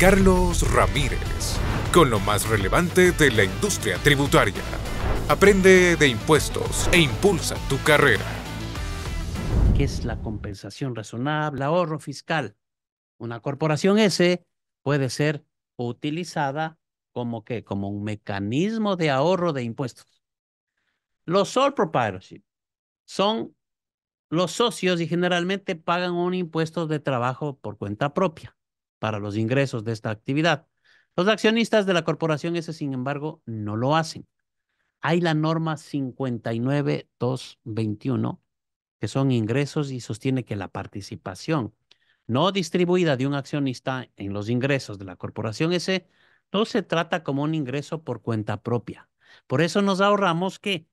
Carlos Ramírez, con lo más relevante de la industria tributaria. Aprende de impuestos e impulsa tu carrera. ¿Qué es la compensación razonable, ahorro fiscal? Una corporación S puede ser utilizada como que como un mecanismo de ahorro de impuestos. Los sole proprietorship son los socios y generalmente pagan un impuesto de trabajo por cuenta propia para los ingresos de esta actividad. Los accionistas de la corporación ese, sin embargo, no lo hacen. Hay la norma 59221, que son ingresos y sostiene que la participación no distribuida de un accionista en los ingresos de la corporación ese no se trata como un ingreso por cuenta propia. Por eso nos ahorramos que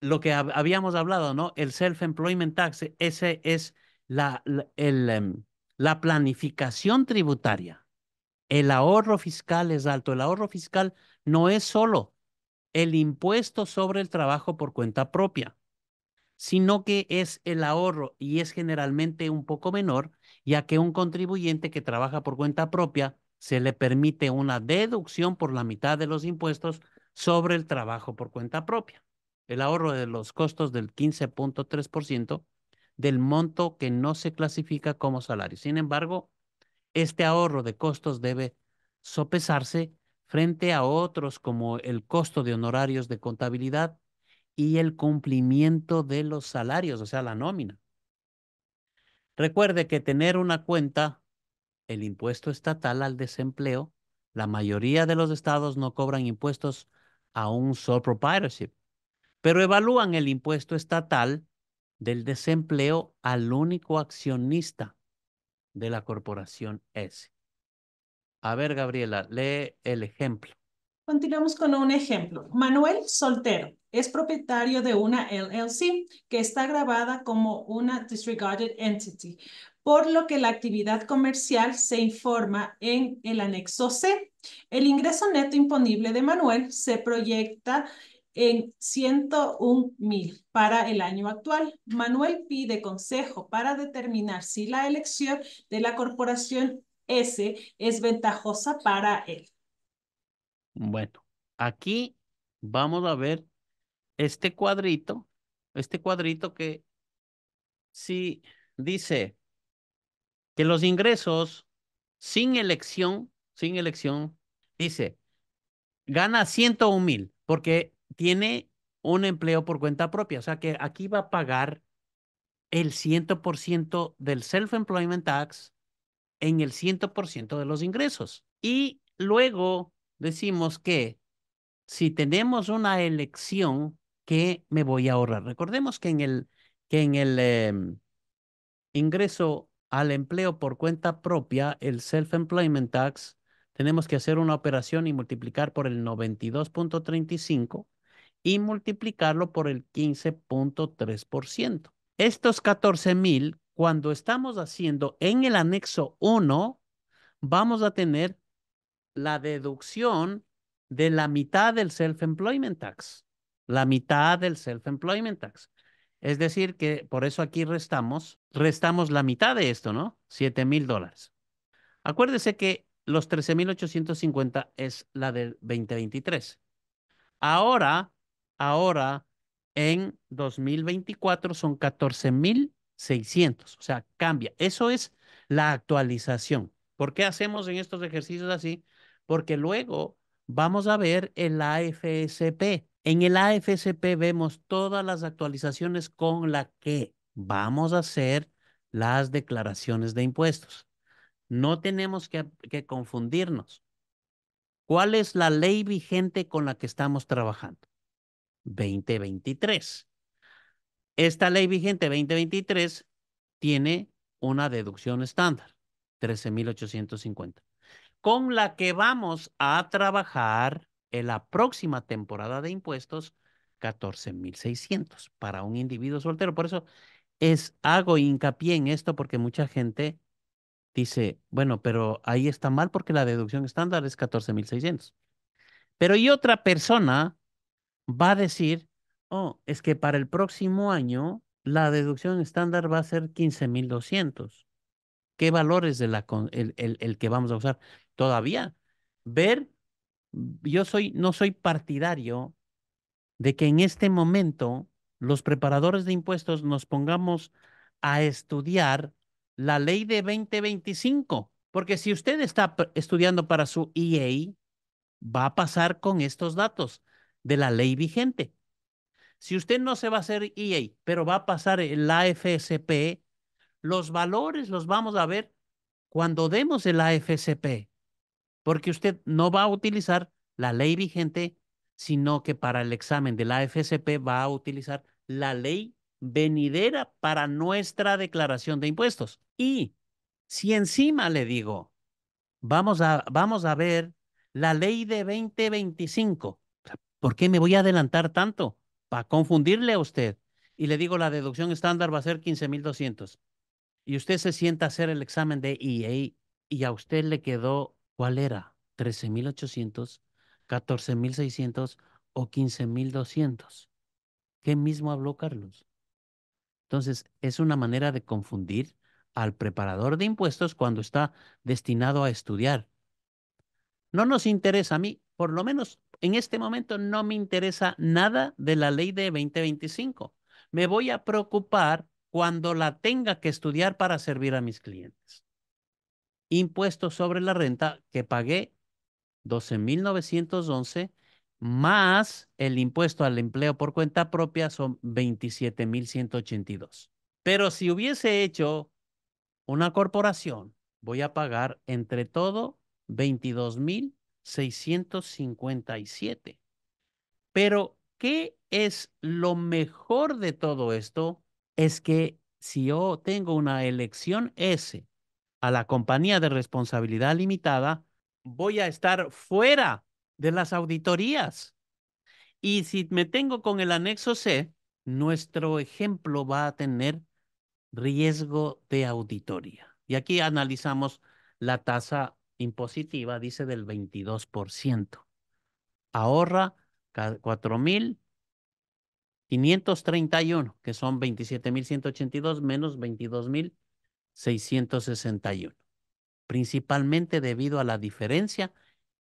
lo que habíamos hablado, ¿no? El self-employment tax, ese es la, el, em, la planificación tributaria, el ahorro fiscal es alto. El ahorro fiscal no es solo el impuesto sobre el trabajo por cuenta propia, sino que es el ahorro y es generalmente un poco menor, ya que un contribuyente que trabaja por cuenta propia se le permite una deducción por la mitad de los impuestos sobre el trabajo por cuenta propia. El ahorro de los costos del 15.3% del monto que no se clasifica como salario. Sin embargo, este ahorro de costos debe sopesarse frente a otros como el costo de honorarios de contabilidad y el cumplimiento de los salarios, o sea, la nómina. Recuerde que tener una cuenta, el impuesto estatal al desempleo, la mayoría de los estados no cobran impuestos a un sole proprietorship, pero evalúan el impuesto estatal del desempleo al único accionista de la corporación S. A ver, Gabriela, lee el ejemplo. Continuamos con un ejemplo. Manuel Soltero es propietario de una LLC que está grabada como una disregarded entity, por lo que la actividad comercial se informa en el anexo C. El ingreso neto imponible de Manuel se proyecta en 101 mil para el año actual. Manuel pide consejo para determinar si la elección de la corporación S es ventajosa para él. Bueno, aquí vamos a ver este cuadrito, este cuadrito que si dice que los ingresos sin elección, sin elección, dice, gana 101 mil, porque tiene un empleo por cuenta propia, o sea que aquí va a pagar el 100% del self-employment tax en el 100% de los ingresos. Y luego decimos que si tenemos una elección, ¿qué me voy a ahorrar? Recordemos que en el, que en el em, ingreso al empleo por cuenta propia, el self-employment tax, tenemos que hacer una operación y multiplicar por el 92.35 y multiplicarlo por el 15.3%. Estos 14,000, cuando estamos haciendo en el anexo 1, vamos a tener la deducción de la mitad del self-employment tax, la mitad del self-employment tax. Es decir, que por eso aquí restamos, restamos la mitad de esto, ¿no? 7,000 mil dólares. Acuérdese que los 13.850 es la del 2023. Ahora ahora en 2024 son 14,600. O sea, cambia. Eso es la actualización. ¿Por qué hacemos en estos ejercicios así? Porque luego vamos a ver el AFSP. En el AFSP vemos todas las actualizaciones con la que vamos a hacer las declaraciones de impuestos. No tenemos que confundirnos. ¿Cuál es la ley vigente con la que estamos trabajando? 2023. Esta ley vigente 2023 tiene una deducción estándar, 13.850, con la que vamos a trabajar en la próxima temporada de impuestos, 14.600 para un individuo soltero. Por eso es, hago hincapié en esto porque mucha gente dice, bueno, pero ahí está mal porque la deducción estándar es 14.600. Pero y otra persona va a decir, oh, es que para el próximo año la deducción estándar va a ser 15.200. ¿Qué valores de el, que vamos a usar? Todavía, ver, yo soy, no soy partidario de que en este momento los preparadores de impuestos nos pongamos a estudiar la ley de 2025, porque si usted está estudiando para su EA, va a pasar con estos datos de la ley vigente. Si usted no se va a hacer EA, pero va a pasar el AFSP, e, los valores los vamos a ver cuando demos el AFSP, e, porque usted no va a utilizar la ley vigente, sino que para el examen del AFSP e va a utilizar la ley venidera para nuestra declaración de impuestos. Y si encima le digo, vamos a, vamos a ver la ley de 2025, ¿Por qué me voy a adelantar tanto? Para confundirle a usted. Y le digo, la deducción estándar va a ser 15,200. Y usted se sienta a hacer el examen de EA y a usted le quedó, ¿cuál era? 13,800, 14,600 o 15,200. ¿Qué mismo habló Carlos? Entonces, es una manera de confundir al preparador de impuestos cuando está destinado a estudiar. No nos interesa a mí, por lo menos en este momento no me interesa nada de la ley de 2025. Me voy a preocupar cuando la tenga que estudiar para servir a mis clientes. Impuesto sobre la renta que pagué 12.911 más el impuesto al empleo por cuenta propia son 27.182. Pero si hubiese hecho una corporación, voy a pagar entre todo 22.000 657. Pero, ¿qué es lo mejor de todo esto? Es que si yo tengo una elección S a la compañía de responsabilidad limitada, voy a estar fuera de las auditorías. Y si me tengo con el anexo C, nuestro ejemplo va a tener riesgo de auditoría. Y aquí analizamos la tasa impositiva dice del 22%. Ahorra 4.531, que son 27.182 menos 22.661, principalmente debido a la diferencia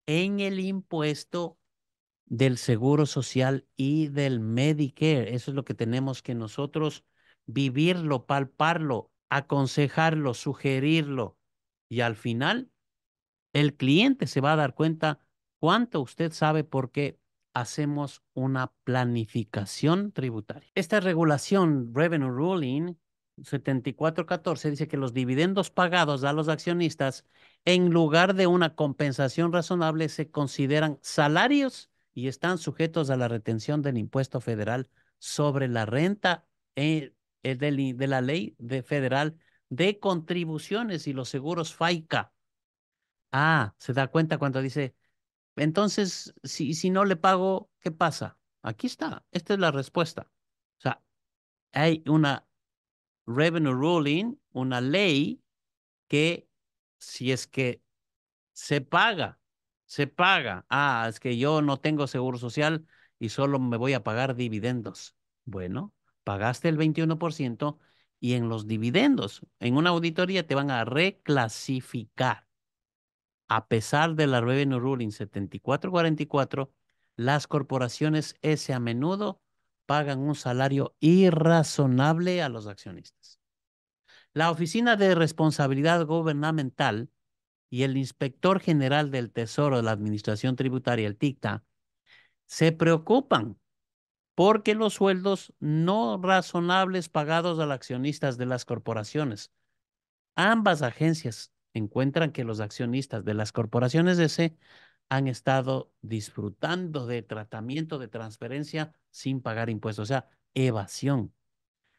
en el impuesto del Seguro Social y del Medicare. Eso es lo que tenemos que nosotros vivirlo, palparlo, aconsejarlo, sugerirlo y al final el cliente se va a dar cuenta cuánto usted sabe porque hacemos una planificación tributaria. Esta regulación Revenue Ruling 7414 dice que los dividendos pagados a los accionistas en lugar de una compensación razonable se consideran salarios y están sujetos a la retención del impuesto federal sobre la renta eh, eh, de la ley federal de contribuciones y los seguros FAICA. Ah, se da cuenta cuando dice, entonces, si, si no le pago, ¿qué pasa? Aquí está, esta es la respuesta. O sea, hay una revenue ruling, una ley que si es que se paga, se paga. Ah, es que yo no tengo seguro social y solo me voy a pagar dividendos. Bueno, pagaste el 21% y en los dividendos, en una auditoría te van a reclasificar. A pesar de la Revenue Ruling 7444, las corporaciones S a menudo pagan un salario irrazonable a los accionistas. La Oficina de Responsabilidad Gubernamental y el Inspector General del Tesoro de la Administración Tributaria, el TICTA, se preocupan porque los sueldos no razonables pagados a los accionistas de las corporaciones, ambas agencias encuentran que los accionistas de las corporaciones S han estado disfrutando de tratamiento de transferencia sin pagar impuestos, o sea, evasión.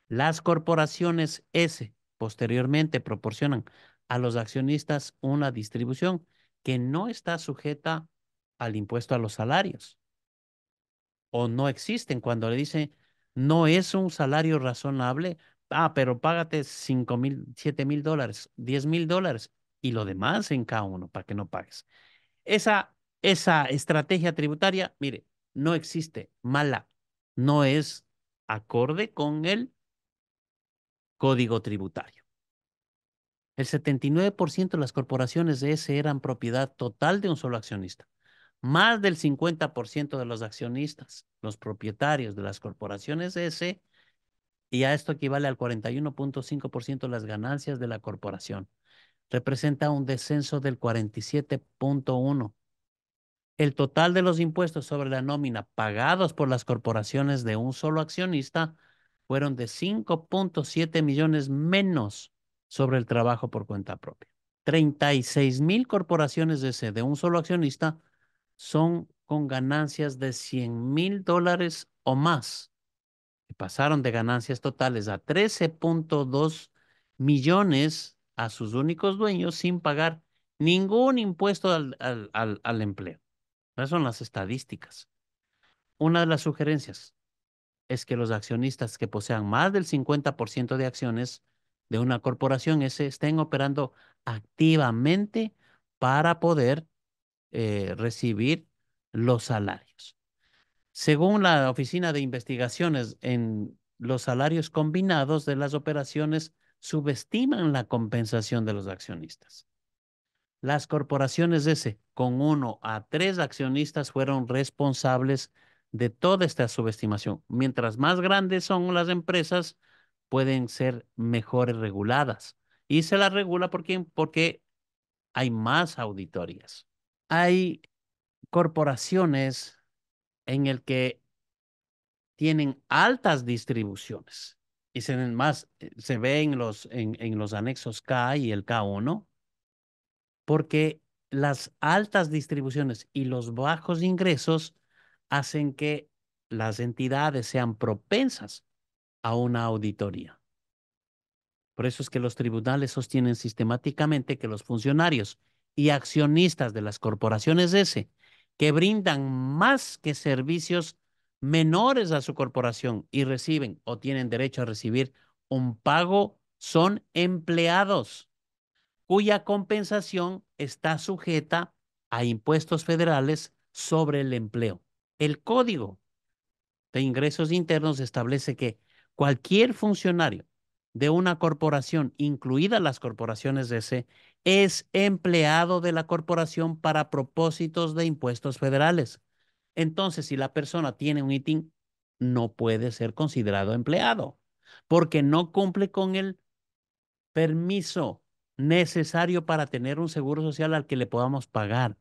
Las corporaciones S posteriormente proporcionan a los accionistas una distribución que no está sujeta al impuesto a los salarios o no existen cuando le dice no es un salario razonable, ah, pero págate 5 mil, 7 mil dólares, 10 mil dólares y lo demás en cada uno para que no pagues. Esa, esa estrategia tributaria, mire, no existe, mala, no es acorde con el código tributario. El 79% de las corporaciones de ese eran propiedad total de un solo accionista. Más del 50% de los accionistas, los propietarios de las corporaciones de ese, y a esto equivale al 41.5% de las ganancias de la corporación representa un descenso del 47.1. El total de los impuestos sobre la nómina pagados por las corporaciones de un solo accionista fueron de 5.7 millones menos sobre el trabajo por cuenta propia. 36 mil corporaciones de, de un solo accionista son con ganancias de 100 mil dólares o más, pasaron de ganancias totales a 13.2 millones a sus únicos dueños sin pagar ningún impuesto al, empleo. Esas son las estadísticas. Una de las sugerencias es que los accionistas que posean más del 50% de acciones de una corporación ese estén operando activamente para poder eh, recibir los salarios. Según la Oficina de Investigaciones en los salarios combinados de las operaciones subestiman la compensación de los accionistas. Las corporaciones S con uno a tres accionistas fueron responsables de toda esta subestimación. Mientras más grandes son las empresas, pueden ser mejores reguladas. Y se las regula porque hay más auditorías. Hay corporaciones en el que tienen altas distribuciones. Y se más, eh, se ve en los, en, en los anexos K y el K1, porque las altas distribuciones y los bajos ingresos hacen que las entidades sean propensas a una auditoría. Por eso es que los tribunales sostienen sistemáticamente que los funcionarios y accionistas de las corporaciones S, que brindan más que servicios menores a su corporación y reciben o tienen derecho a recibir un pago son empleados cuya compensación está sujeta a impuestos federales sobre el empleo. El Código de Ingresos Internos establece que cualquier funcionario de una corporación, incluidas las corporaciones de ese, es empleado de la corporación para propósitos de impuestos federales. Entonces, si la persona tiene un ITIN, no puede ser considerado empleado porque no cumple con el permiso necesario para tener un seguro social al que le podamos pagar.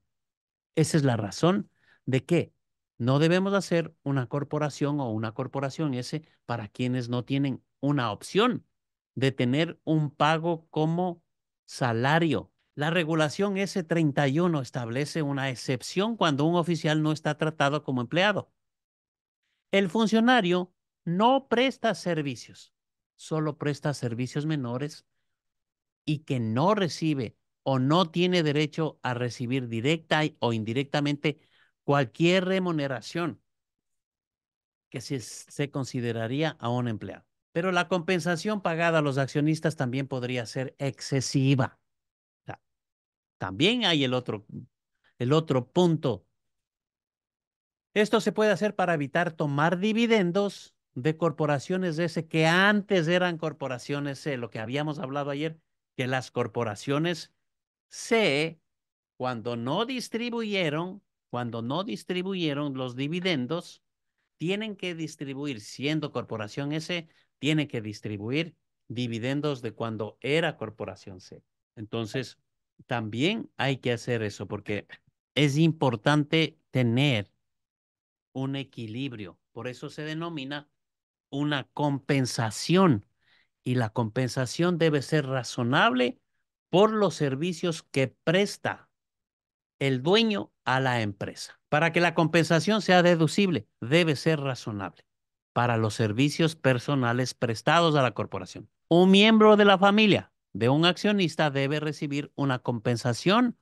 Esa es la razón de que no debemos hacer una corporación o una corporación ese para quienes no tienen una opción de tener un pago como salario la regulación S31 establece una excepción cuando un oficial no está tratado como empleado. El funcionario no presta servicios, solo presta servicios menores y que no recibe o no tiene derecho a recibir directa o indirectamente cualquier remuneración que se, consideraría a un empleado. Pero la compensación pagada a los accionistas también podría ser excesiva. También hay el otro, el otro punto. Esto se puede hacer para evitar tomar dividendos de corporaciones S que antes eran corporaciones C, lo que habíamos hablado ayer, que las corporaciones C, cuando no distribuyeron, cuando no distribuyeron los dividendos, tienen que distribuir, siendo corporación S, tienen que distribuir dividendos de cuando era corporación C. Entonces, también hay que hacer eso porque es importante tener un equilibrio. Por eso se denomina una compensación y la compensación debe ser razonable por los servicios que presta el dueño a la empresa. Para que la compensación sea deducible, debe ser razonable para los servicios personales prestados a la corporación. Un miembro de la familia de un accionista debe recibir una compensación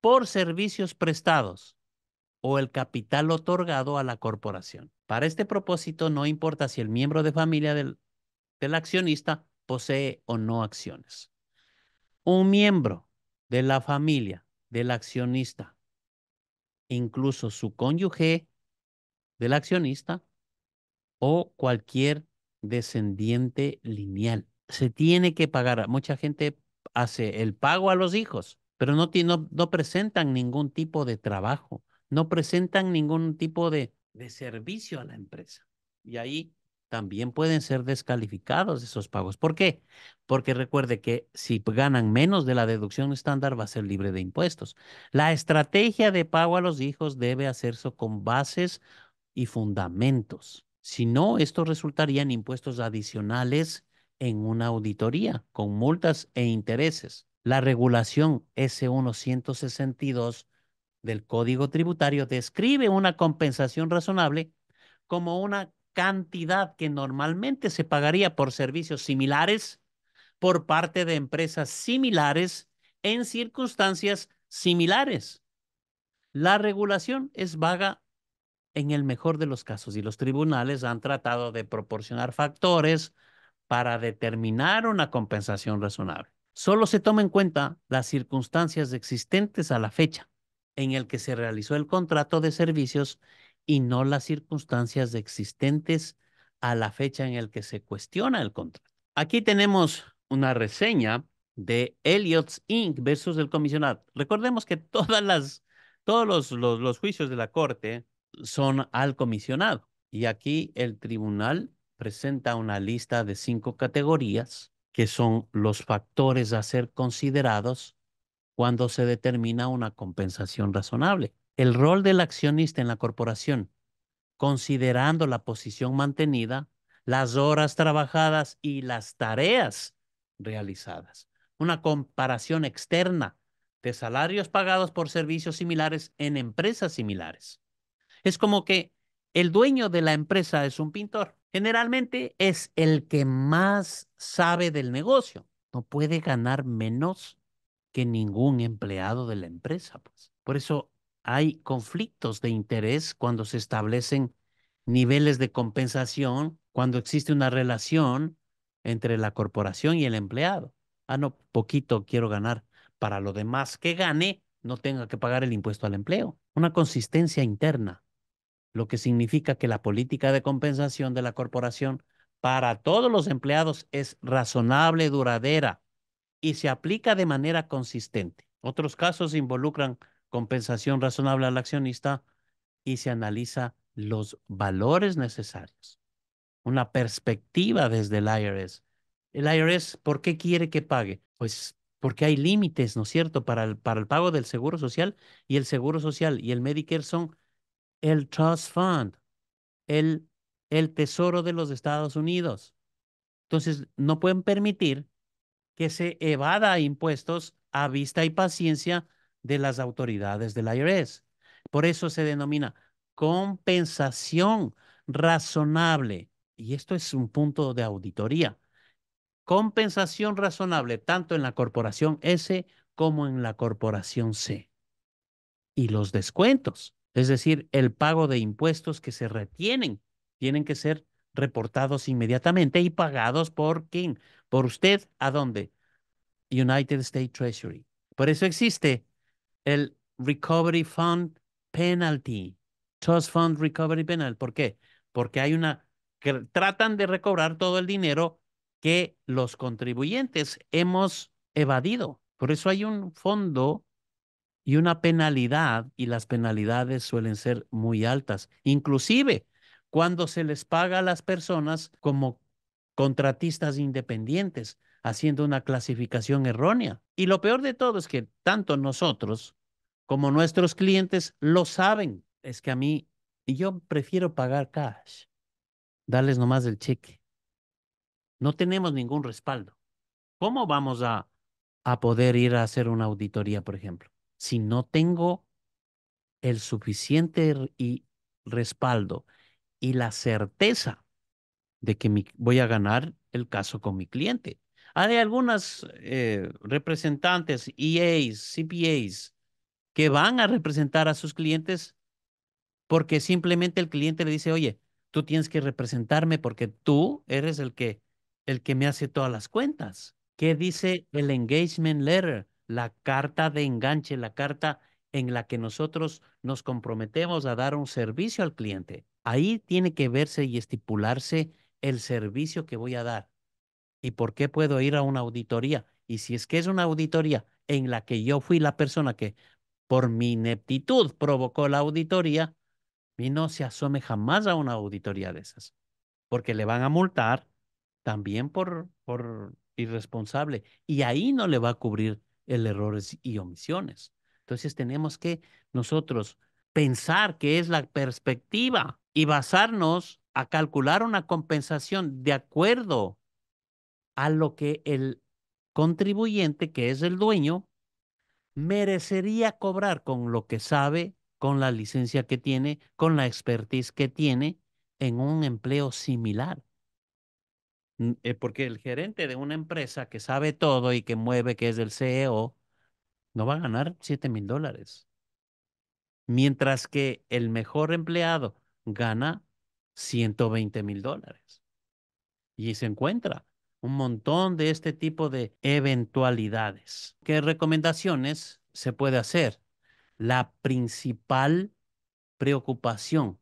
por servicios prestados o el capital otorgado a la corporación. Para este propósito, no importa si el miembro de familia del, accionista posee o no acciones. Un miembro de la familia del accionista, incluso su cónyuge del accionista o cualquier descendiente lineal se tiene que pagar. Mucha gente hace el pago a los hijos, pero no, presentan ningún tipo de trabajo, no presentan ningún tipo de, de servicio a la empresa. Y ahí también pueden ser descalificados esos pagos. ¿Por qué? Porque recuerde que si ganan menos de la deducción estándar va a ser libre de impuestos. La estrategia de pago a los hijos debe hacerse con bases y fundamentos. Si no, esto resultaría en impuestos adicionales en una auditoría con multas e intereses. La regulación s 162 del Código Tributario describe una compensación razonable como una cantidad que normalmente se pagaría por servicios similares por parte de empresas similares en circunstancias similares. La regulación es vaga en el mejor de los casos y los tribunales han tratado de proporcionar factores para determinar una compensación razonable. Solo se toma en cuenta las circunstancias existentes a la fecha en el que se realizó el contrato de servicios y no las circunstancias existentes a la fecha en el que se cuestiona el contrato. Aquí tenemos una reseña de Elliot's Inc. versus el comisionado. Recordemos que todas las, todos los, los juicios de la Corte son al comisionado. Y aquí el tribunal presenta una lista de cinco categorías que son los factores a ser considerados cuando se determina una compensación razonable. El rol del accionista en la corporación, considerando la posición mantenida, las horas trabajadas y las tareas realizadas. Una comparación externa de salarios pagados por servicios similares en empresas similares. Es como que el dueño de la empresa es un pintor. Generalmente es el que más sabe del negocio. No puede ganar menos que ningún empleado de la empresa. Pues. Por eso hay conflictos de interés cuando se establecen niveles de compensación, cuando existe una relación entre la corporación y el empleado. Ah, no, poquito quiero ganar. Para lo demás que gane, no tenga que pagar el impuesto al empleo. Una consistencia interna lo que significa que la política de compensación de la corporación para todos los empleados es razonable, duradera y se aplica de manera consistente. Otros casos involucran compensación razonable al accionista y se analiza los valores necesarios. Una perspectiva desde el IRS. El IRS, ¿por qué quiere que pague? Pues porque hay límites, ¿no es cierto?, para el, para el pago del Seguro Social y el Seguro Social y el Medicare son el Trust Fund, el, Tesoro de los Estados Unidos. Entonces, no pueden permitir que se evada impuestos a vista y paciencia de las autoridades del IRS. Por eso se denomina compensación razonable. Y esto es un punto de auditoría. Compensación razonable tanto en la corporación S como en la corporación C. Y los descuentos es decir, el pago de impuestos que se retienen, tienen que ser reportados inmediatamente y pagados por quién, por usted, ¿a dónde? United States Treasury. Por eso existe el Recovery Fund Penalty, Trust Fund Recovery Penalty. ¿Por qué? Porque hay una, que tratan de recobrar todo el dinero que los contribuyentes hemos evadido. Por eso hay un fondo y una penalidad, y las penalidades suelen ser muy altas, inclusive cuando se les paga a las personas como contratistas independientes, haciendo una clasificación errónea. Y lo peor de todo es que tanto nosotros como nuestros clientes lo saben. Es que a mí, yo prefiero pagar cash, darles nomás el cheque. No tenemos ningún respaldo. ¿Cómo vamos a, a poder ir a hacer una auditoría, por ejemplo? si no tengo el suficiente respaldo y la certeza de que voy a ganar el caso con mi cliente. Hay algunas eh, representantes, EAs, CPAs, que van a representar a sus clientes porque simplemente el cliente le dice, oye, tú tienes que representarme porque tú eres el que, el que me hace todas las cuentas. ¿Qué dice el engagement letter? la carta de enganche, la carta en la que nosotros nos comprometemos a dar un servicio al cliente. Ahí tiene que verse y estipularse el servicio que voy a dar y por qué puedo ir a una auditoría. Y si es que es una auditoría en la que yo fui la persona que por mi ineptitud provocó la auditoría, mí no se asome jamás a una auditoría de esas, porque le van a multar también por, por irresponsable y ahí no le va a cubrir el errores y omisiones. Entonces tenemos que nosotros pensar que es la perspectiva y basarnos a calcular una compensación de acuerdo a lo que el contribuyente, que es el dueño, merecería cobrar con lo que sabe, con la licencia que tiene, con la expertise que tiene en un empleo similar. Eh, porque el gerente de una empresa que sabe todo y que mueve, que es el CEO, no va a ganar 7 mil dólares. Mientras que el mejor empleado gana 120 mil dólares. Y se encuentra un montón de este tipo de eventualidades. ¿Qué recomendaciones se puede hacer? La principal preocupación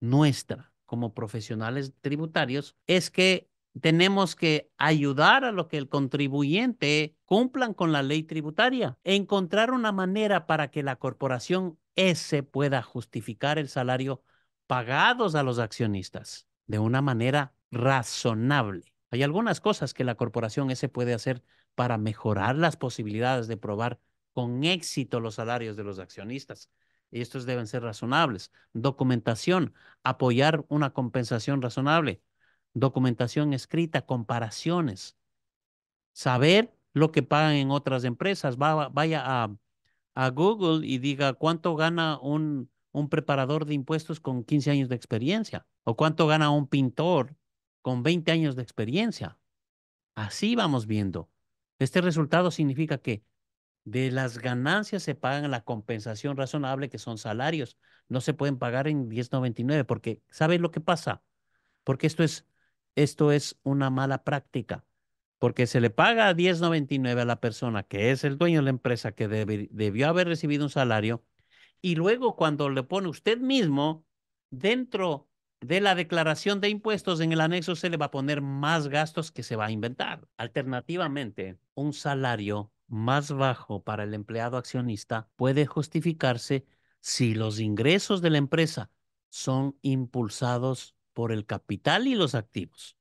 nuestra como profesionales tributarios es que tenemos que ayudar a lo que el contribuyente cumplan con la ley tributaria, encontrar una manera para que la corporación S pueda justificar el salario pagados a los accionistas de una manera razonable. Hay algunas cosas que la corporación S puede hacer para mejorar las posibilidades de probar con éxito los salarios de los accionistas. Y estos deben ser razonables. Documentación, apoyar una compensación razonable, documentación escrita, comparaciones, saber lo que pagan en otras empresas. vaya a, Google y diga cuánto gana un, un preparador de impuestos con 15 años de experiencia o cuánto gana un pintor con 20 años de experiencia. Así vamos viendo. Este resultado significa que de las ganancias se pagan la compensación razonable, que son salarios. No se pueden pagar en 1099, porque ¿sabes lo que pasa? Porque esto es esto es una mala práctica, porque se le paga 10.99 a la persona que es el dueño de la empresa que debió haber recibido un salario, y luego cuando le pone usted mismo dentro de la declaración de impuestos en el anexo se le va a poner más gastos que se va a inventar. Alternativamente, un salario más bajo para el empleado accionista puede justificarse si los ingresos de la empresa son impulsados por el capital y los activos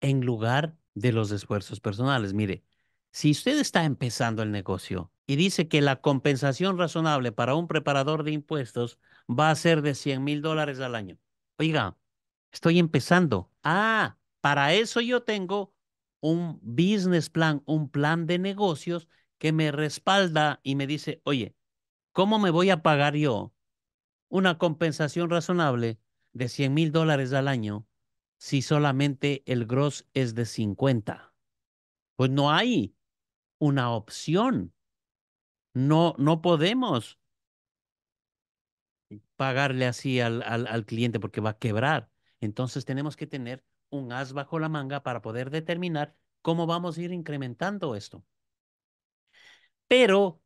en lugar de los esfuerzos personales. Mire, si usted está empezando el negocio y dice que la compensación razonable para un preparador de impuestos va a ser de 100 mil dólares al año. Oiga, estoy empezando. Ah, para eso yo tengo un business plan, un plan de negocios que me respalda y me dice, oye, ¿cómo me voy a pagar yo una compensación razonable de 100 mil dólares al año si solamente el gross es de 50? Pues no hay una opción. No, no podemos pagarle así al, al cliente porque va a quebrar. Entonces tenemos que tener un as bajo la manga para poder determinar cómo vamos a ir incrementando esto. Pero,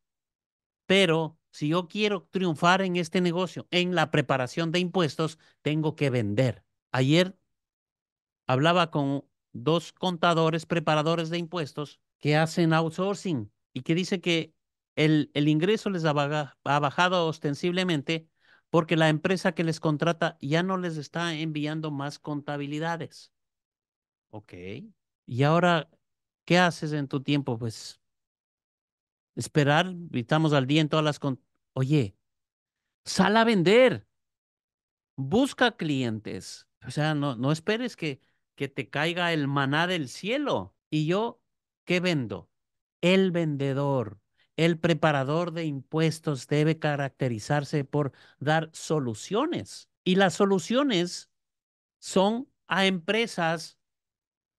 pero si yo quiero triunfar en este negocio, en la preparación de impuestos, tengo que vender. Ayer hablaba con dos contadores preparadores de impuestos que hacen outsourcing y que dice que el, ingreso les ha, ha bajado ostensiblemente porque la empresa que les contrata ya no les está enviando más contabilidades. Ok. ¿Y ahora qué haces en tu tiempo? Pues esperar, estamos al día en todas las... Oye, sal a vender, busca clientes. O sea, no, no esperes que, que te caiga el maná del cielo. Y yo, ¿qué vendo? El vendedor, el preparador de impuestos debe caracterizarse por dar soluciones. Y las soluciones son a empresas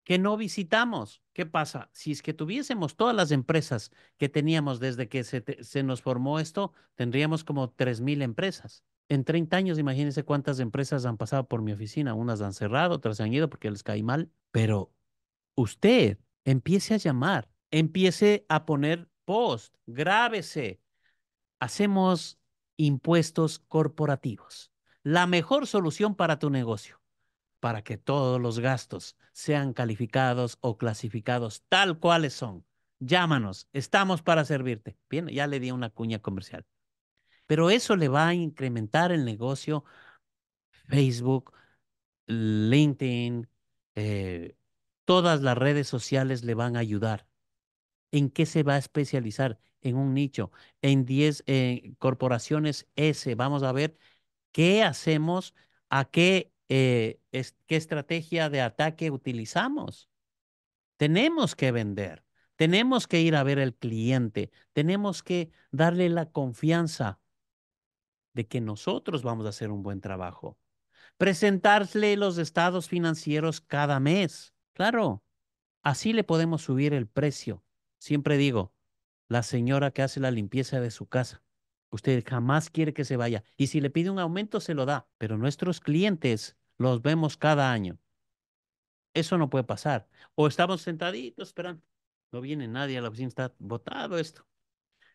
que no visitamos. ¿Qué pasa? Si es que tuviésemos todas las empresas que teníamos desde que se, nos formó esto, tendríamos como 3.000 empresas. En 30 años, imagínense cuántas empresas han pasado por mi oficina. Unas han cerrado, otras se han ido porque les caí mal. Pero usted empiece a llamar, empiece a poner post, grávese. Hacemos impuestos corporativos. La mejor solución para tu negocio para que todos los gastos sean calificados o clasificados tal cuales son. Llámanos, estamos para servirte. Bien, ya le di una cuña comercial. Pero eso le va a incrementar el negocio Facebook, LinkedIn, eh, todas las redes sociales le van a ayudar. ¿En qué se va a especializar? En un nicho, en 10 eh, corporaciones S. Vamos a ver qué hacemos, a qué eh, qué estrategia de ataque utilizamos. Tenemos que vender, tenemos que ir a ver al cliente, tenemos que darle la confianza de que nosotros vamos a hacer un buen trabajo. Presentarle los estados financieros cada mes. Claro, así le podemos subir el precio. Siempre digo, la señora que hace la limpieza de su casa, usted jamás quiere que se vaya y si le pide un aumento se lo da, pero nuestros clientes los vemos cada año. Eso no puede pasar. O estamos sentaditos esperando. No viene nadie a la oficina, está botado esto.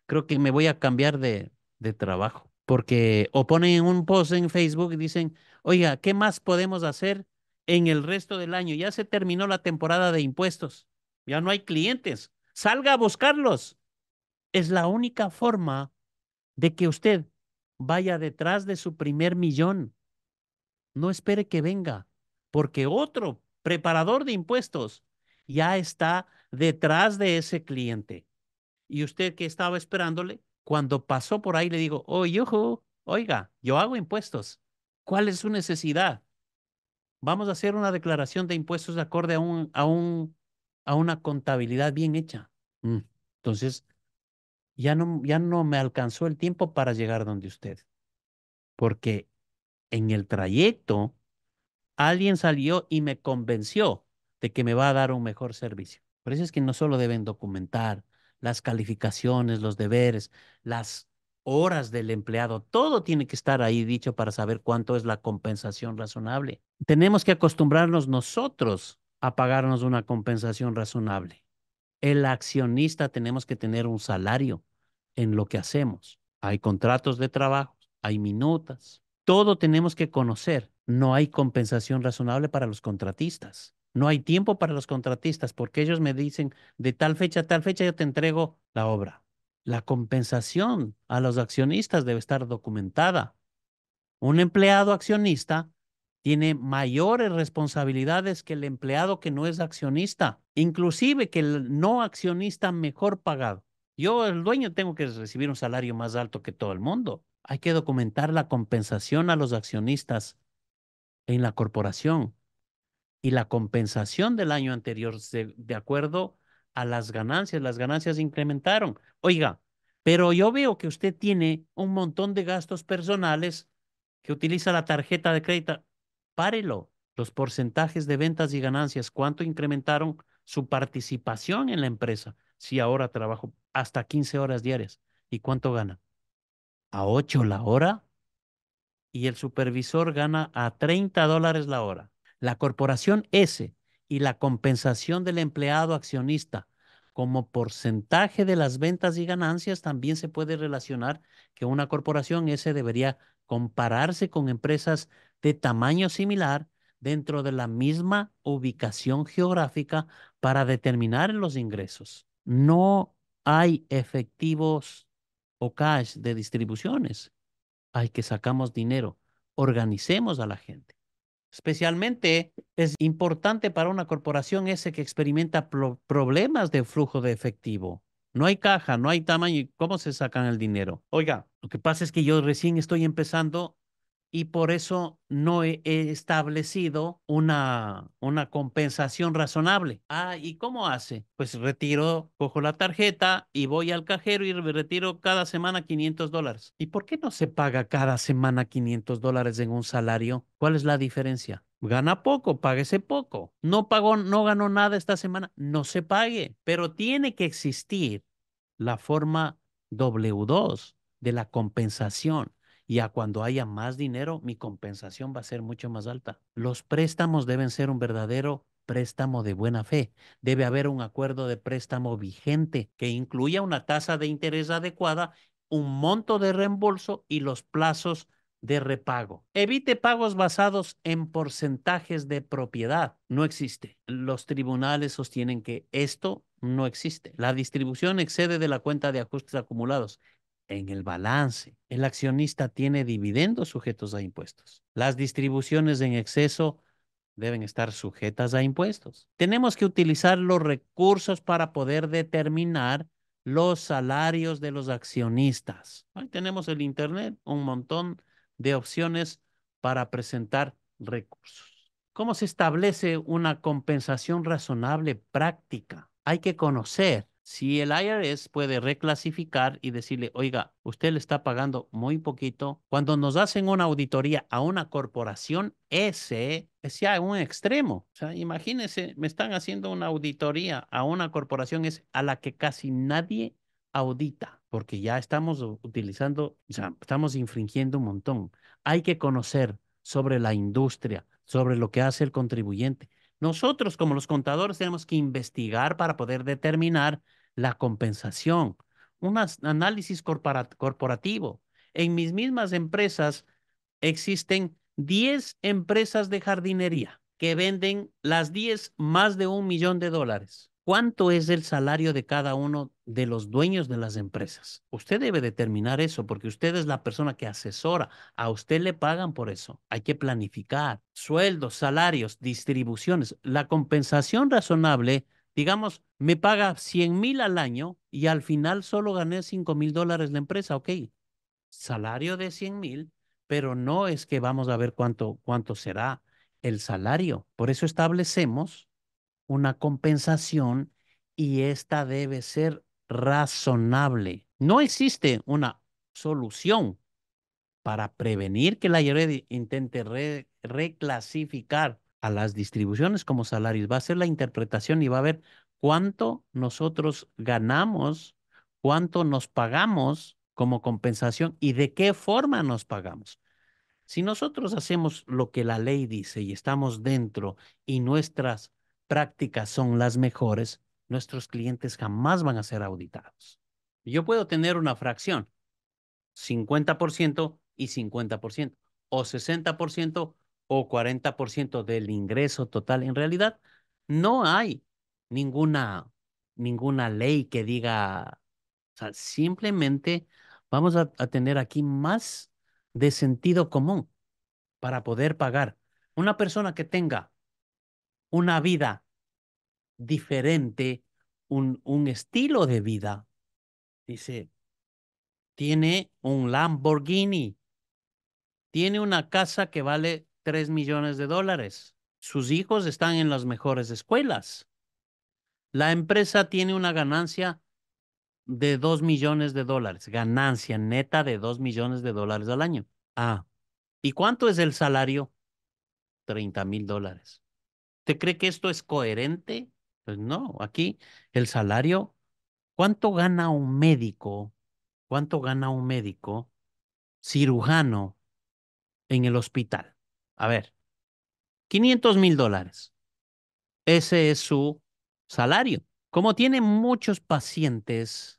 Creo que me voy a cambiar de, de trabajo. Porque o ponen un post en Facebook y dicen, oiga, ¿qué más podemos hacer en el resto del año? Ya se terminó la temporada de impuestos. Ya no hay clientes. Salga a buscarlos. Es la única forma de que usted vaya detrás de su primer millón no espere que venga, porque otro preparador de impuestos ya está detrás de ese cliente. Y usted que estaba esperándole, cuando pasó por ahí le digo, oye, oiga, yo hago impuestos. ¿Cuál es su necesidad? Vamos a hacer una declaración de impuestos de acorde a, a, un, a una contabilidad bien hecha. Mm, entonces, ya no, ya no me alcanzó el tiempo para llegar donde usted, porque en el trayecto, alguien salió y me convenció de que me va a dar un mejor servicio. Por eso es que no solo deben documentar las calificaciones, los deberes, las horas del empleado, todo tiene que estar ahí dicho para saber cuánto es la compensación razonable. Tenemos que acostumbrarnos nosotros a pagarnos una compensación razonable. El accionista tenemos que tener un salario en lo que hacemos. Hay contratos de trabajo, hay minutas, todo tenemos que conocer. No hay compensación razonable para los contratistas. No hay tiempo para los contratistas porque ellos me dicen, de tal fecha a tal fecha yo te entrego la obra. La compensación a los accionistas debe estar documentada. Un empleado accionista tiene mayores responsabilidades que el empleado que no es accionista, inclusive que el no accionista mejor pagado. Yo, el dueño, tengo que recibir un salario más alto que todo el mundo hay que documentar la compensación a los accionistas en la corporación y la compensación del año anterior de, acuerdo a las ganancias. Las ganancias incrementaron. Oiga, pero yo veo que usted tiene un montón de gastos personales que utiliza la tarjeta de crédito. Párelo. Los porcentajes de ventas y ganancias, ¿cuánto incrementaron su participación en la empresa? Si ahora trabajo hasta 15 horas diarias, ¿y cuánto gana? a 8 la hora y el supervisor gana a 30 dólares la hora. La corporación S y la compensación del empleado accionista como porcentaje de las ventas y ganancias también se puede relacionar que una corporación S debería compararse con empresas de tamaño similar dentro de la misma ubicación geográfica para determinar los ingresos. No hay efectivos o cash de distribuciones. Hay que sacamos dinero. Organicemos a la gente. Especialmente es importante para una corporación ese que experimenta problemas de flujo de efectivo. No hay caja, no hay tamaño. ¿Cómo se sacan el dinero? Oiga, lo que pasa es que yo recién estoy empezando y por eso no he, establecido una, una compensación razonable. Ah, ¿y cómo hace? Pues retiro, cojo la tarjeta y voy al cajero y retiro cada semana 500 dólares. ¿Y por qué no se paga cada semana 500 dólares en un salario? ¿Cuál es la diferencia? Gana poco, páguese poco. No pagó, no ganó nada esta semana, no se pague. Pero tiene que existir la forma W2 de la compensación y a cuando haya más dinero, mi compensación va a ser mucho más alta. Los préstamos deben ser un verdadero préstamo de buena fe. Debe haber un acuerdo de préstamo vigente que incluya una tasa de interés adecuada, un monto de reembolso y los plazos de repago. Evite pagos basados en porcentajes de propiedad. No existe. Los tribunales sostienen que esto no existe. La distribución excede de la cuenta de ajustes acumulados en el balance. El accionista tiene dividendos sujetos a impuestos. Las distribuciones en exceso deben estar sujetas a impuestos. Tenemos que utilizar los recursos para poder determinar los salarios de los accionistas. Ahí tenemos el Internet, un montón de opciones para presentar recursos. ¿Cómo se establece una compensación razonable práctica? Hay que conocer si el IRS puede reclasificar y decirle, oiga, usted le está pagando muy poquito, cuando nos hacen una auditoría a una corporación, ese es ya un extremo. O sea, imagínense, me están haciendo una auditoría a una corporación es a la que casi nadie audita, porque ya estamos utilizando, o sea, estamos infringiendo un montón. Hay que conocer sobre la industria, sobre lo que hace el contribuyente. Nosotros como los contadores tenemos que investigar para poder determinar la compensación, un análisis corporativo. En mis mismas empresas existen 10 empresas de jardinería que venden las 10 más de un millón de dólares. ¿Cuánto es el salario de cada uno de los dueños de las empresas? Usted debe determinar eso porque usted es la persona que asesora. A usted le pagan por eso. Hay que planificar sueldos, salarios, distribuciones. La compensación razonable digamos, me paga 100 mil al año y al final solo gané 5 mil dólares la empresa, ok, salario de 100 mil, pero no es que vamos a ver cuánto, cuánto será el salario. Por eso establecemos una compensación y esta debe ser razonable. No existe una solución para prevenir que la IRE intente reclasificar a las distribuciones como salarios, va a ser la interpretación y va a ver cuánto nosotros ganamos, cuánto nos pagamos como compensación y de qué forma nos pagamos. Si nosotros hacemos lo que la ley dice y estamos dentro y nuestras prácticas son las mejores, nuestros clientes jamás van a ser auditados. Yo puedo tener una fracción, 50% y 50%, o 60% o 40% del ingreso total. En realidad, no hay ninguna, ninguna ley que diga, o sea, simplemente vamos a, tener aquí más de sentido común para poder pagar. Una persona que tenga una vida diferente, un, un estilo de vida, dice, tiene un Lamborghini, tiene una casa que vale 3 millones de dólares. Sus hijos están en las mejores escuelas. La empresa tiene una ganancia de 2 millones de dólares, ganancia neta de 2 millones de dólares al año. Ah, ¿y cuánto es el salario? 30 mil dólares. ¿Te cree que esto es coherente? Pues no, aquí el salario, ¿cuánto gana un médico? ¿Cuánto gana un médico cirujano en el hospital? A ver, 500 mil dólares. Ese es su salario. Como tiene muchos pacientes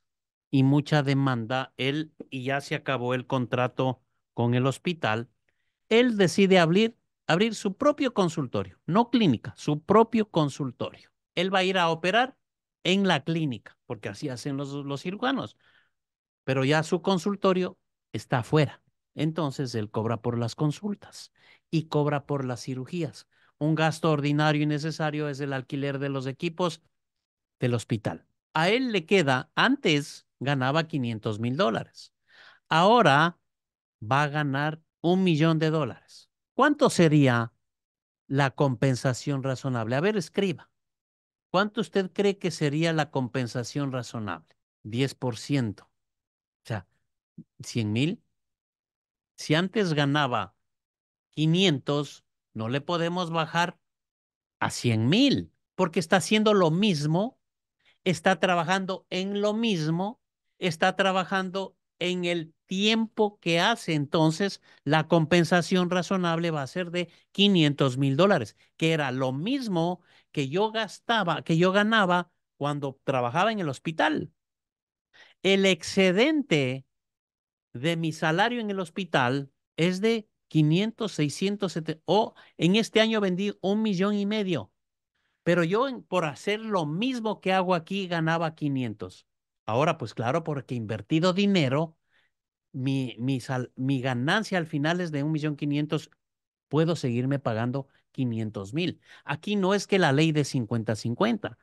y mucha demanda, él, y ya se acabó el contrato con el hospital, él decide abrir, abrir su propio consultorio, no clínica, su propio consultorio. Él va a ir a operar en la clínica, porque así hacen los, los cirujanos, pero ya su consultorio está afuera entonces él cobra por las consultas y cobra por las cirugías. Un gasto ordinario y necesario es el alquiler de los equipos del hospital. A él le queda, antes ganaba 500 mil dólares. Ahora va a ganar un millón de dólares. ¿Cuánto sería la compensación razonable? A ver, escriba. ¿Cuánto usted cree que sería la compensación razonable? 10%. O sea, 100 mil si antes ganaba 500, no le podemos bajar a 100 mil, porque está haciendo lo mismo, está trabajando en lo mismo, está trabajando en el tiempo que hace. Entonces, la compensación razonable va a ser de 500 mil dólares, que era lo mismo que yo gastaba, que yo ganaba cuando trabajaba en el hospital. El excedente de mi salario en el hospital es de 500, 600, 700, o en este año vendí un millón y medio, pero yo por hacer lo mismo que hago aquí ganaba 500. Ahora, pues claro, porque invertido dinero, mi, mi, mi ganancia al final es de un millón 500, puedo seguirme pagando 500 mil. Aquí no es que la ley de 50-50,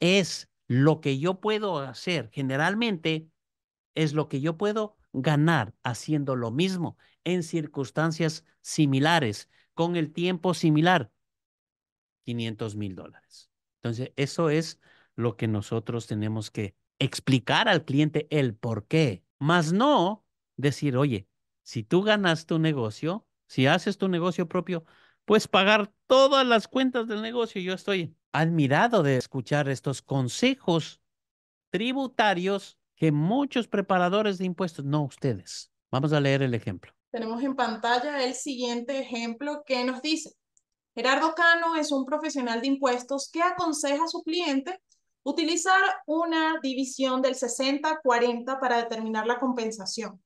es lo que yo puedo hacer. Generalmente es lo que yo puedo ganar haciendo lo mismo en circunstancias similares, con el tiempo similar, 500 mil dólares. Entonces, eso es lo que nosotros tenemos que explicar al cliente el por qué, más no decir, oye, si tú ganas tu negocio, si haces tu negocio propio, puedes pagar todas las cuentas del negocio. Yo estoy admirado de escuchar estos consejos tributarios que muchos preparadores de impuestos, no ustedes. Vamos a leer el ejemplo. Tenemos en pantalla el siguiente ejemplo que nos dice, Gerardo Cano es un profesional de impuestos que aconseja a su cliente utilizar una división del 60-40 para determinar la compensación.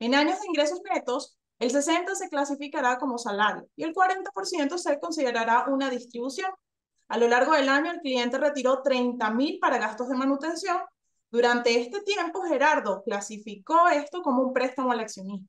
En años de ingresos netos, el 60 se clasificará como salario y el 40% se considerará una distribución. A lo largo del año, el cliente retiró 30,000 para gastos de manutención durante este tiempo, Gerardo clasificó esto como un préstamo al accionista.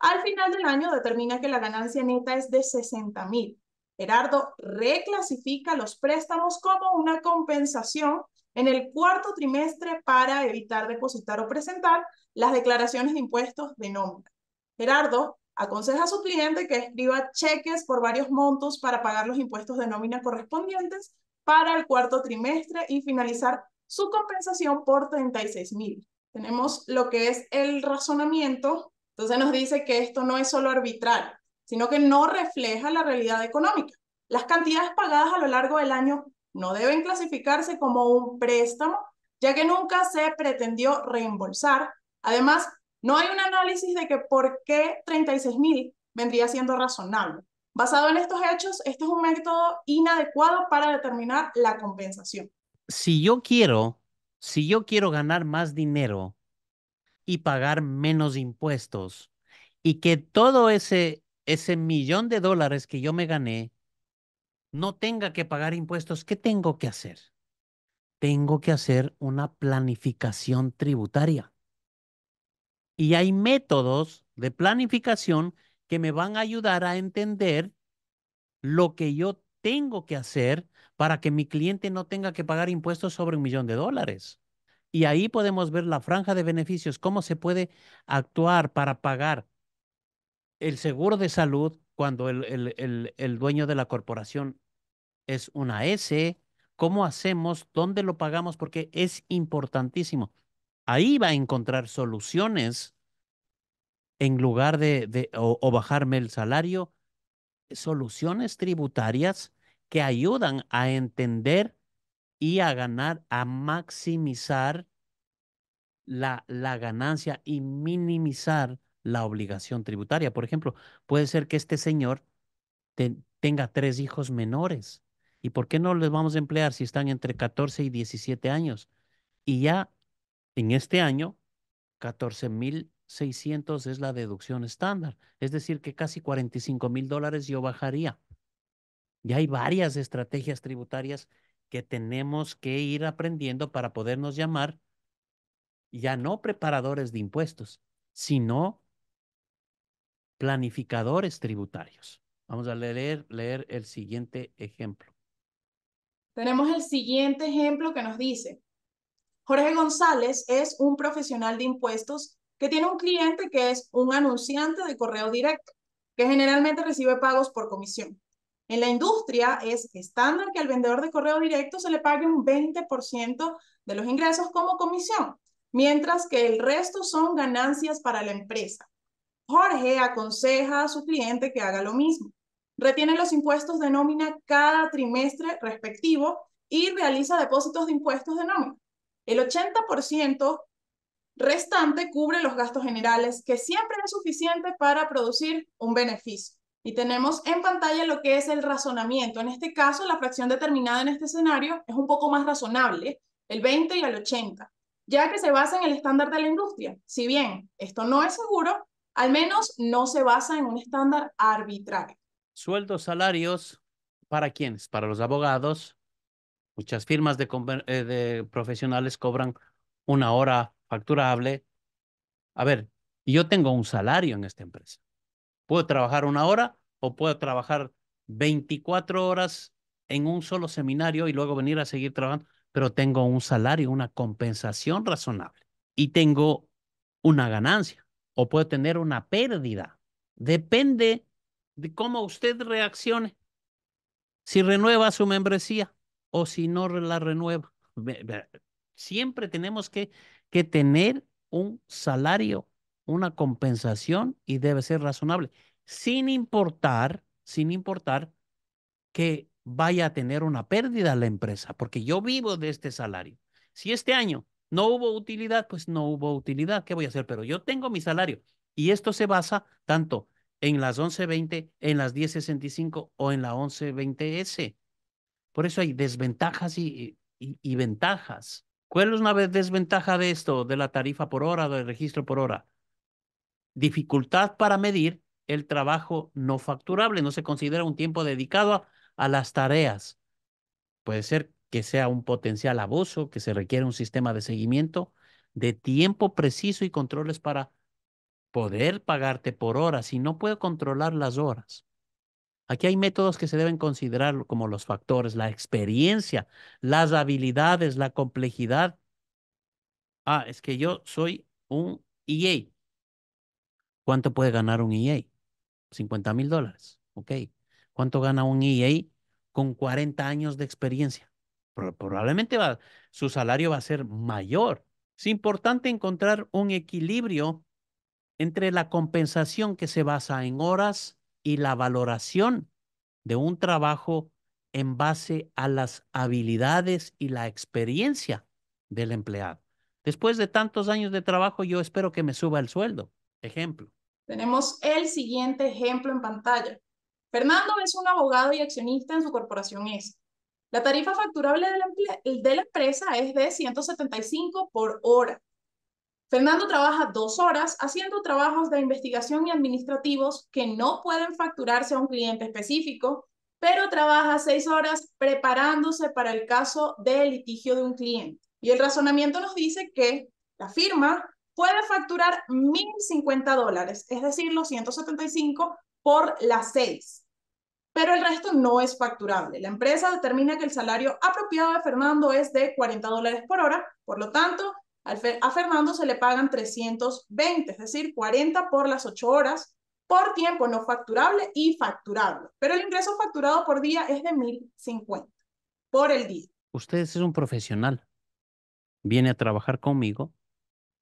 Al final del año determina que la ganancia neta es de 60 mil. Gerardo reclasifica los préstamos como una compensación en el cuarto trimestre para evitar depositar o presentar las declaraciones de impuestos de nómina. Gerardo aconseja a su cliente que escriba cheques por varios montos para pagar los impuestos de nómina correspondientes para el cuarto trimestre y finalizar su compensación por 36 mil. Tenemos lo que es el razonamiento, entonces nos dice que esto no es solo arbitrario, sino que no refleja la realidad económica. Las cantidades pagadas a lo largo del año no deben clasificarse como un préstamo, ya que nunca se pretendió reembolsar. Además, no hay un análisis de que por qué 36 mil vendría siendo razonable. Basado en estos hechos, este es un método inadecuado para determinar la compensación si yo quiero, si yo quiero ganar más dinero y pagar menos impuestos y que todo ese, ese millón de dólares que yo me gané no tenga que pagar impuestos, ¿qué tengo que hacer? Tengo que hacer una planificación tributaria. Y hay métodos de planificación que me van a ayudar a entender lo que yo tengo que hacer para que mi cliente no tenga que pagar impuestos sobre un millón de dólares. Y ahí podemos ver la franja de beneficios, cómo se puede actuar para pagar el seguro de salud cuando el, dueño de la corporación es una S, cómo hacemos, dónde lo pagamos, porque es importantísimo. Ahí va a encontrar soluciones en lugar de, de o bajarme el salario, soluciones tributarias que ayudan a entender y a ganar, a maximizar la, la ganancia y minimizar la obligación tributaria. Por ejemplo, puede ser que este señor tenga tres hijos menores. ¿Y por qué no les vamos a emplear si están entre 14 y 17 años? Y ya en este año, 14,600 es la deducción estándar. Es decir, que casi 45 mil dólares yo bajaría ya hay varias estrategias tributarias que tenemos que ir aprendiendo para podernos llamar ya no preparadores de impuestos, sino planificadores tributarios. Vamos a leer, leer el siguiente ejemplo. Tenemos el siguiente ejemplo que nos dice, Jorge González es un profesional de impuestos que tiene un cliente que es un anunciante de correo directo, que generalmente recibe pagos por comisión. En la industria es estándar que al vendedor de correo directo se le pague un 20% de los ingresos como comisión, mientras que el resto son ganancias para la empresa. Jorge aconseja a su cliente que haga lo mismo. Retiene los impuestos de nómina cada trimestre respectivo y realiza depósitos de impuestos de nómina. El 80% restante cubre los gastos generales, que siempre es suficiente para producir un beneficio. Y tenemos en pantalla lo que es el razonamiento. En este caso, la fracción determinada en este escenario es un poco más razonable, el 20 y el 80, ya que se basa en el estándar de la industria. Si bien esto no es seguro, al menos no se basa en un estándar arbitrario. Sueldos, salarios, ¿para quiénes? Para los abogados. Muchas firmas de, eh, de profesionales cobran una hora facturable. A ver, yo tengo un salario en esta empresa Puedo trabajar una hora o puedo trabajar 24 horas en un solo seminario y luego venir a seguir trabajando, pero tengo un salario, una compensación razonable y tengo una ganancia o puedo tener una pérdida. Depende de cómo usted reaccione. Si renueva su membresía o si no la renueva. Siempre tenemos que, que tener un salario una compensación y debe ser razonable, sin importar, sin importar que vaya a tener una pérdida la empresa, porque yo vivo de este salario. Si este año no hubo utilidad, pues no hubo utilidad, ¿qué voy a hacer? Pero yo tengo mi salario y esto se basa tanto en las 1120, en las 1065 o en la 1120S. Por eso hay desventajas y, y ventajas. ¿Cuál es una desventaja de esto, de la tarifa por hora, del registro por hora? dificultad para medir el trabajo no facturable, no se considera un tiempo dedicado a, las tareas. Puede ser que sea un potencial abuso, que se requiere un sistema de seguimiento de tiempo preciso y controles para poder pagarte por horas y no puedo controlar las horas. Aquí hay métodos que se deben considerar como los factores, la experiencia, las habilidades, la complejidad. Ah, es que yo soy un EA. ¿Cuánto puede ganar un EA? 50 mil dólares. Ok. ¿Cuánto gana un EA con 40 años de experiencia? Probablemente va, su salario va a ser mayor. Es importante encontrar un equilibrio entre la compensación que se basa en horas y la valoración de un trabajo en base a las habilidades y la experiencia del empleado. Después de tantos años de trabajo, yo espero que me suba el sueldo. Ejemplo. Tenemos el siguiente ejemplo en pantalla. Fernando es un abogado y accionista en su corporación e S. La tarifa facturable de la, de la empresa es de 175 por hora. Fernando trabaja dos horas haciendo trabajos de investigación y administrativos que no pueden facturarse a un cliente específico, pero trabaja seis horas preparándose para el caso de litigio de un cliente. Y el razonamiento nos dice que la firma puede facturar 1.050 dólares, es decir, los 175 por las 6. Pero el resto no es facturable. La empresa determina que el salario apropiado de Fernando es de 40 dólares por hora, por lo tanto, a Fernando se le pagan 320, es decir, 40 por las 8 horas, por tiempo no facturable y facturable. Pero el ingreso facturado por día es de 1.050 por el día. Usted es un profesional. Viene a trabajar conmigo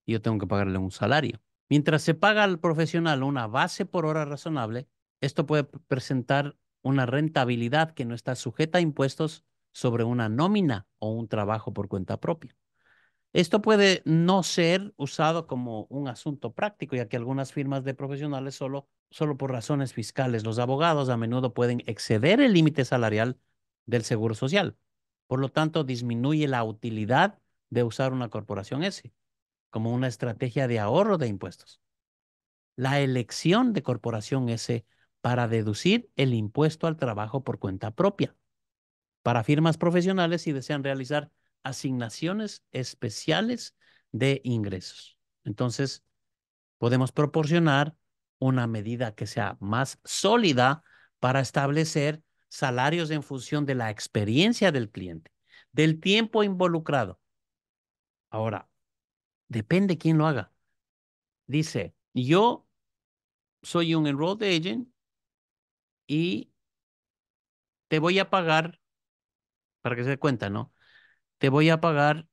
yo tengo que pagarle un salario. Mientras se paga al profesional una base por hora razonable, esto puede presentar una rentabilidad que no está sujeta a impuestos sobre una nómina o un trabajo por cuenta propia. Esto puede no ser usado como un asunto práctico, ya que algunas firmas de profesionales solo, solo por razones fiscales, los abogados a menudo pueden exceder el límite salarial del Seguro Social. Por lo tanto, disminuye la utilidad de usar una corporación S como una estrategia de ahorro de impuestos. La elección de corporación S para deducir el impuesto al trabajo por cuenta propia. Para firmas profesionales si desean realizar asignaciones especiales de ingresos. Entonces, podemos proporcionar una medida que sea más sólida para establecer salarios en función de la experiencia del cliente, del tiempo involucrado. Ahora, Depende quién lo haga. Dice, yo soy un enrolled agent y te voy a pagar, para que se dé cuenta, ¿no? Te voy a pagar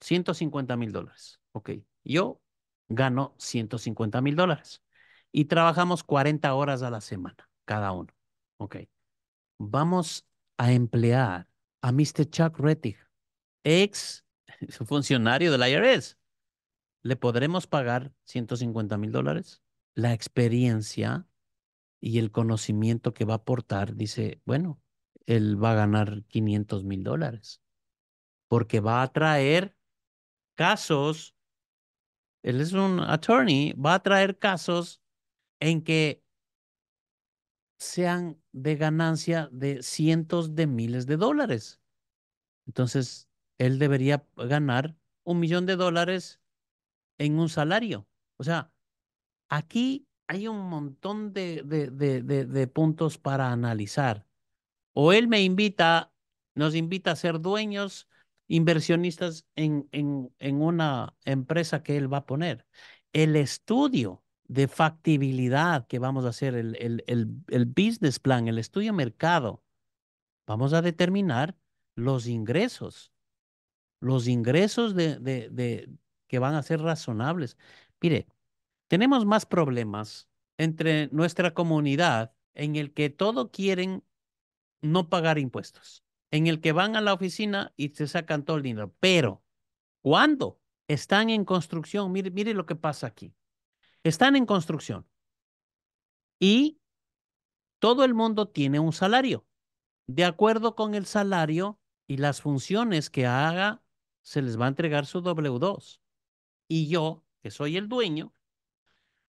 150 mil dólares. Ok, yo gano 150 mil dólares y trabajamos 40 horas a la semana, cada uno. Ok, vamos a emplear a Mr. Chuck Rettig, ex funcionario del IRS le podremos pagar 150 mil dólares. La experiencia y el conocimiento que va a aportar, dice, bueno, él va a ganar 500 mil dólares porque va a traer casos, él es un attorney, va a traer casos en que sean de ganancia de cientos de miles de dólares. Entonces, él debería ganar un millón de dólares en un salario. O sea, aquí hay un montón de, de, puntos para analizar. O él me invita, nos invita a ser dueños, inversionistas en, en, en una empresa que él va a poner. El estudio de factibilidad que vamos a hacer, el, el, business plan, el estudio mercado, vamos a determinar los ingresos, los ingresos de, de, que van a ser razonables. Mire, tenemos más problemas entre nuestra comunidad en el que todo quieren no pagar impuestos, en el que van a la oficina y se sacan todo el dinero. Pero, ¿cuándo? Están en construcción. Mire, mire lo que pasa aquí. Están en construcción. Y todo el mundo tiene un salario. De acuerdo con el salario y las funciones que haga, se les va a entregar su W2 y yo, que soy el dueño,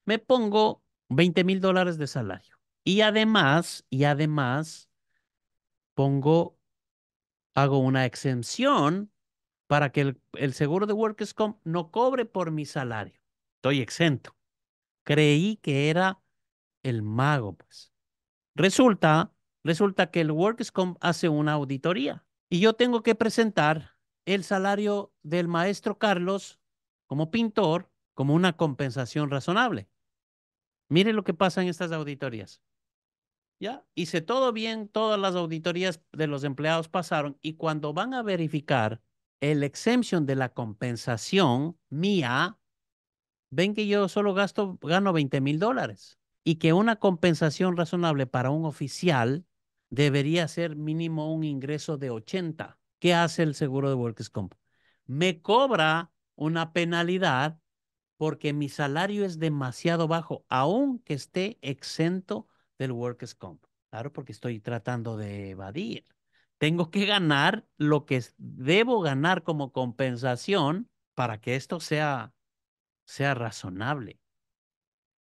me pongo 20 mil dólares de salario. Y además, y además, pongo, hago una exención para que el, seguro de Workers no cobre por mi salario. Estoy exento. Creí que era el mago, pues. Resulta, resulta que el Workers hace una auditoría y yo tengo que presentar el salario del maestro Carlos como pintor como una compensación razonable. Mire lo que pasa en estas auditorías. Ya, hice todo bien, todas las auditorías de los empleados pasaron y cuando van a verificar el exemption de la compensación mía, ven que yo solo gasto, gano 20 mil dólares y que una compensación razonable para un oficial debería ser mínimo un ingreso de 80. ¿Qué hace el seguro de Workers Comp? Me cobra una penalidad porque mi salario es demasiado bajo, aunque esté exento del Workers' Comp. Claro, porque estoy tratando de evadir. Tengo que ganar lo que debo ganar como compensación para que esto sea, sea razonable.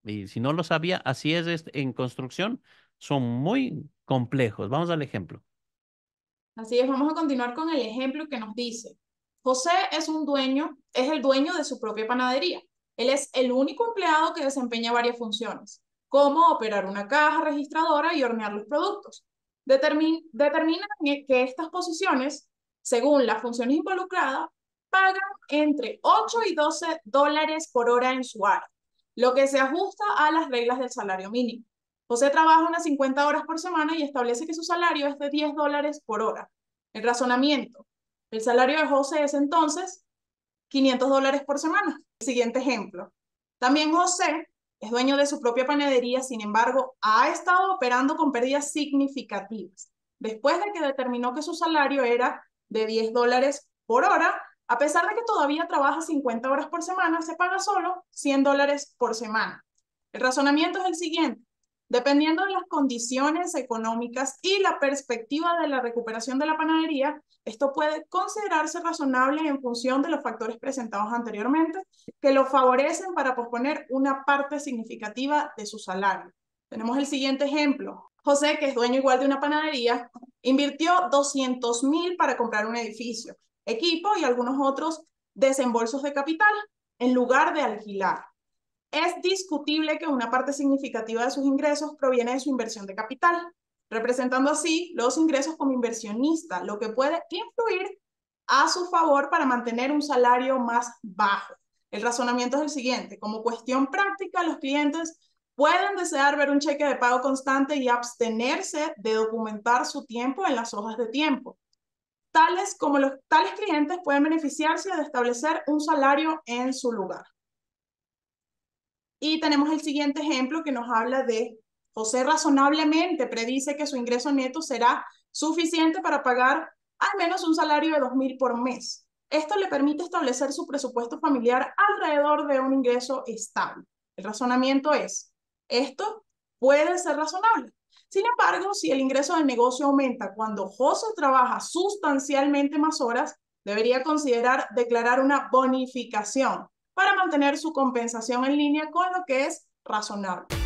Y si no lo sabía, así es en construcción, son muy complejos. Vamos al ejemplo. Así es, vamos a continuar con el ejemplo que nos dice. José es un dueño, es el dueño de su propia panadería. Él es el único empleado que desempeña varias funciones, como operar una caja registradora y hornear los productos. Determina que estas posiciones, según las funciones involucradas, pagan entre 8 y 12 dólares por hora en su área, lo que se ajusta a las reglas del salario mínimo. José trabaja unas 50 horas por semana y establece que su salario es de 10 dólares por hora. El razonamiento, el salario de José es entonces 500 dólares por semana. Siguiente ejemplo. También José es dueño de su propia panadería, sin embargo, ha estado operando con pérdidas significativas. Después de que determinó que su salario era de 10 dólares por hora, a pesar de que todavía trabaja 50 horas por semana, se paga solo 100 dólares por semana. El razonamiento es el siguiente. Dependiendo de las condiciones económicas y la perspectiva de la recuperación de la panadería, esto puede considerarse razonable en función de los factores presentados anteriormente que lo favorecen para posponer una parte significativa de su salario. Tenemos el siguiente ejemplo. José, que es dueño igual de una panadería, invirtió 200 mil para comprar un edificio, equipo y algunos otros desembolsos de capital en lugar de alquilar. Es discutible que una parte significativa de sus ingresos proviene de su inversión de capital, representando así los ingresos como inversionista, lo que puede influir a su favor para mantener un salario más bajo. El razonamiento es el siguiente, como cuestión práctica, los clientes pueden desear ver un cheque de pago constante y abstenerse de documentar su tiempo en las hojas de tiempo. Tales como los tales clientes pueden beneficiarse de establecer un salario en su lugar. Y tenemos el siguiente ejemplo que nos habla de José razonablemente predice que su ingreso neto será suficiente para pagar al menos un salario de 2.000 por mes. Esto le permite establecer su presupuesto familiar alrededor de un ingreso estable. El razonamiento es, esto puede ser razonable. Sin embargo, si el ingreso del negocio aumenta cuando José trabaja sustancialmente más horas, debería considerar declarar una bonificación para mantener su compensación en línea con lo que es razonable.